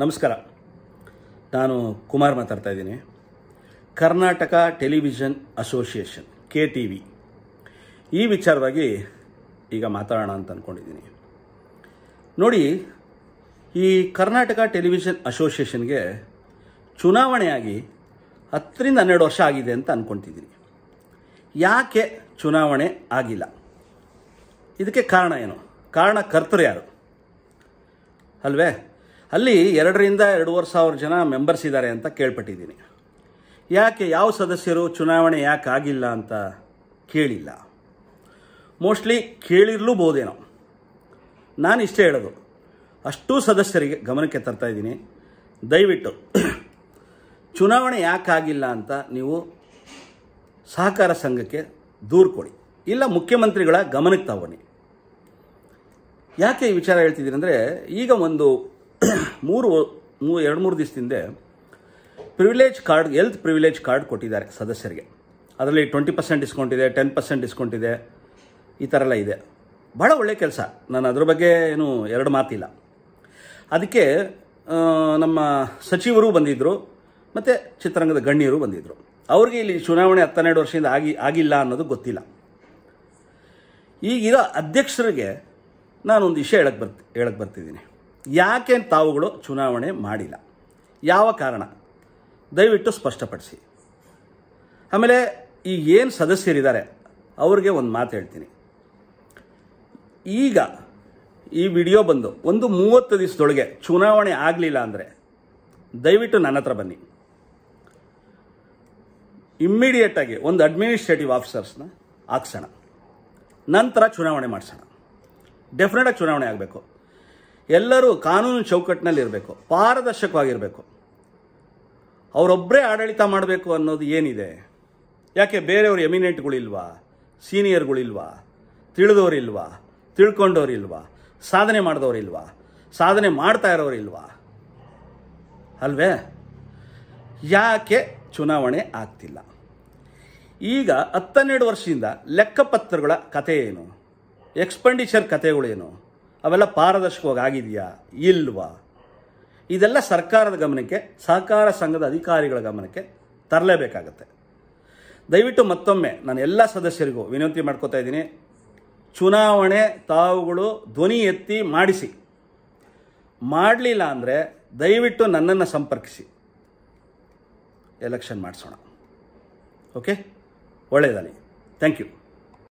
ನಮಸ್ಕಾರ ನಾನು ಕುಮಾರ್ ಮಾತಾಡ್ತಾ ಇದ್ದೀನಿ Karnataka television association K T V ಈ ವಿಚಾರವಾಗಿ ಈಗ ಮಾತಾಡೋಣ ಅಂತ ಅಂದ್ಕೊಂಡಿದ್ದೀನಿ ನೋಡಿ ಈ ಕರ್ನಾಟಕ ಟೆಲಿವಿಷನ್ ಅಸೋಸಿಯೇಷನ್ಗೆ ಚುನಾವಣೆಯಾಗಿ ಹತ್ತರಿಂದ ಹನ್ನೆರಡು ವರ್ಷ ಆಗಿದೆ ಅಂತ ಅಂದ್ಕೊತಿದ್ದೀನಿ ಯಾಕೆ ಚುನಾವಣೆ ಆಗಿಲ್ಲ ಇದಕ್ಕೆ ಕಾರಣ ಏನು ಕಾರಣ ಕರ್ತರು ಯಾರು ಅಲ್ವೇ ಅಲ್ಲಿ ಎರಡರಿಂದ ಎರಡೂವರೆ ಸಾವಿರ ಜನ ಮೆಂಬರ್ಸ್ ಇದ್ದಾರೆ ಅಂತ ಕೇಳ್ಪಟ್ಟಿದ್ದೀನಿ ಯಾಕೆ ಯಾವ ಸದಸ್ಯರು ಚುನಾವಣೆ ಯಾಕೆ ಆಗಿಲ್ಲ ಅಂತ ಕೇಳಿಲ್ಲ ಮೋಸ್ಟ್ಲಿ ಕೇಳಿರ್ಲೂಬೋದೇನೋ ನಾನು ಇಷ್ಟೇ ಹೇಳೋದು ಅಷ್ಟೂ ಸದಸ್ಯರಿಗೆ ಗಮನಕ್ಕೆ ತರ್ತಾ ಇದ್ದೀನಿ ದಯವಿಟ್ಟು ಚುನಾವಣೆ ಯಾಕೆ ಆಗಿಲ್ಲ ಅಂತ ನೀವು ಸಹಕಾರ ಸಂಘಕ್ಕೆ ದೂರು ಕೊಡಿ ಇಲ್ಲ ಮುಖ್ಯಮಂತ್ರಿಗಳ ಗಮನಕ್ಕೆ ತಗೊಳ್ಳಿ ಯಾಕೆ ಈ ವಿಚಾರ ಹೇಳ್ತಿದ್ದೀನಿ ಅಂದರೆ ಈಗ ಒಂದು ಮೂರು ಮೂರು ಎರಡು ಮೂರು ಹಿಂದೆ ಪ್ರಿವಿಲೇಜ್ ಕಾರ್ಡ್ ಎಲ್ತ್ ಪ್ರಿವಿಲೇಜ್ ಕಾರ್ಡ್ ಕೊಟ್ಟಿದ್ದಾರೆ ಸದಸ್ಯರಿಗೆ ಅದರಲ್ಲಿ ಟ್ವೆಂಟಿ ಪರ್ಸೆಂಟ್ ಡಿಸ್ಕೌಂಟ್ ಇದೆ ಟೆನ್ ಪರ್ಸೆಂಟ್ ಡಿಸ್ಕೌಂಟ್ ಇದೆ ಈ ಥರ ಎಲ್ಲ ಇದೆ ಭಾಳ ಒಳ್ಳೆಯ ಕೆಲಸ ನಾನು ಅದ್ರ ಬಗ್ಗೆ ಏನು ಎರಡು ಮಾತಿಲ್ಲ ಅದಕ್ಕೆ ನಮ್ಮ ಸಚಿವರು ಬಂದಿದ್ದರು ಮತ್ತು ಚಿತ್ರರಂಗದ ಗಣ್ಯರು ಬಂದಿದ್ದರು ಅವ್ರಿಗೆ ಇಲ್ಲಿ ಚುನಾವಣೆ ಹತ್ತೆರಡು ವರ್ಷದಿಂದ ಆಗಿ ಆಗಿಲ್ಲ ಅನ್ನೋದು ಗೊತ್ತಿಲ್ಲ ಈಗಿರೋ ಅಧ್ಯಕ್ಷರಿಗೆ ನಾನೊಂದು ವಿಷಯ ಹೇಳಕ್ಕೆ ಬರ್ತಿ ಹೇಳಕ್ಕೆ ಬರ್ತಿದ್ದೀನಿ ಯಾಕೆ ತಾವುಗಳು ಚುನಾವಣೆ ಮಾಡಿಲ್ಲ ಯಾವ ಕಾರಣ ದಯವಿಟ್ಟು ಸ್ಪಷ್ಟಪಡಿಸಿ ಆಮೇಲೆ ಈ ಏನು ಸದಸ್ಯರಿದ್ದಾರೆ ಅವ್ರಿಗೆ ಒಂದು ಮಾತು ಹೇಳ್ತೀನಿ ಈಗ ಈ ವಿಡಿಯೋ ಬಂದು ಒಂದು ಮೂವತ್ತು ದಿವಸದೊಳಗೆ ಚುನಾವಣೆ ಆಗಲಿಲ್ಲ ಅಂದರೆ ದಯವಿಟ್ಟು ನನ್ನ ಹತ್ರ ಬನ್ನಿ ಇಮ್ಮಿಡಿಯೇಟಾಗಿ ಒಂದು ಅಡ್ಮಿನಿಸ್ಟ್ರೇಟಿವ್ ಆಫೀಸರ್ಸ್ನ ಹಾಕ್ಸೋಣ ನಂತರ ಚುನಾವಣೆ ಮಾಡಿಸೋಣ ಡೆಫಿನೆಟಾಗಿ ಚುನಾವಣೆ ಆಗಬೇಕು ಎಲ್ಲರೂ ಕಾನೂನು ಚೌಕಟ್ಟಿನಲ್ಲಿರಬೇಕು ಪಾರದರ್ಶಕವಾಗಿರಬೇಕು ಅವರೊಬ್ಬರೇ ಆಡಳಿತ ಮಾಡಬೇಕು ಅನ್ನೋದು ಏನಿದೆ ಯಾಕೆ ಬೇರೆಯವರು ಎಮಿನೆಂಟ್ಗಳಿಲ್ವಾ ಸೀನಿಯರ್ಗಳಿಲ್ವಾ ತಿಳಿದವರಿಲ್ವಾ ತಿಳ್ಕೊಂಡವ್ರಿಲ್ವಾ ಸಾಧನೆ ಮಾಡಿದವರಿಲ್ವಾ ಸಾಧನೆ ಮಾಡ್ತಾ ಇರೋರಿಲ್ವಾ ಅಲ್ವೇ ಯಾಕೆ ಚುನಾವಣೆ ಆಗ್ತಿಲ್ಲ ಈಗ ಹತ್ತನ್ನೆರಡು ವರ್ಷದಿಂದ ಲೆಕ್ಕಪತ್ರಗಳ ಕಥೆ ಏನು ಎಕ್ಸ್ಪೆಂಡಿಚರ್ ಕಥೆಗಳೇನು ಅವೆಲ್ಲ ಪಾರದರ್ಶಕವಾಗಿ ಆಗಿದೆಯಾ ಇಲ್ವಾ ಇದೆಲ್ಲ ಸರ್ಕಾರದ ಗಮನಕ್ಕೆ ಸಹಕಾರ ಸಂಘದ ಅಧಿಕಾರಿಗಳ ಗಮನಕ್ಕೆ ತರಲೇಬೇಕಾಗತ್ತೆ ದಯವಿಟ್ಟು ಮತ್ತೊಮ್ಮೆ ನಾನು ಎಲ್ಲ ಸದಸ್ಯರಿಗೂ ವಿನಂತಿ ಮಾಡ್ಕೋತಾ ಇದ್ದೀನಿ ಚುನಾವಣೆ ತಾವುಗಳು ಧ್ವನಿ ಎತ್ತಿ ಮಾಡಿಸಿ ಮಾಡಲಿಲ್ಲ ಅಂದರೆ ದಯವಿಟ್ಟು ನನ್ನನ್ನು ಸಂಪರ್ಕಿಸಿ ಎಲೆಕ್ಷನ್ ಮಾಡಿಸೋಣ ಓಕೆ ಒಳ್ಳೆಯದಾನೆ ಥ್ಯಾಂಕ್ ಯು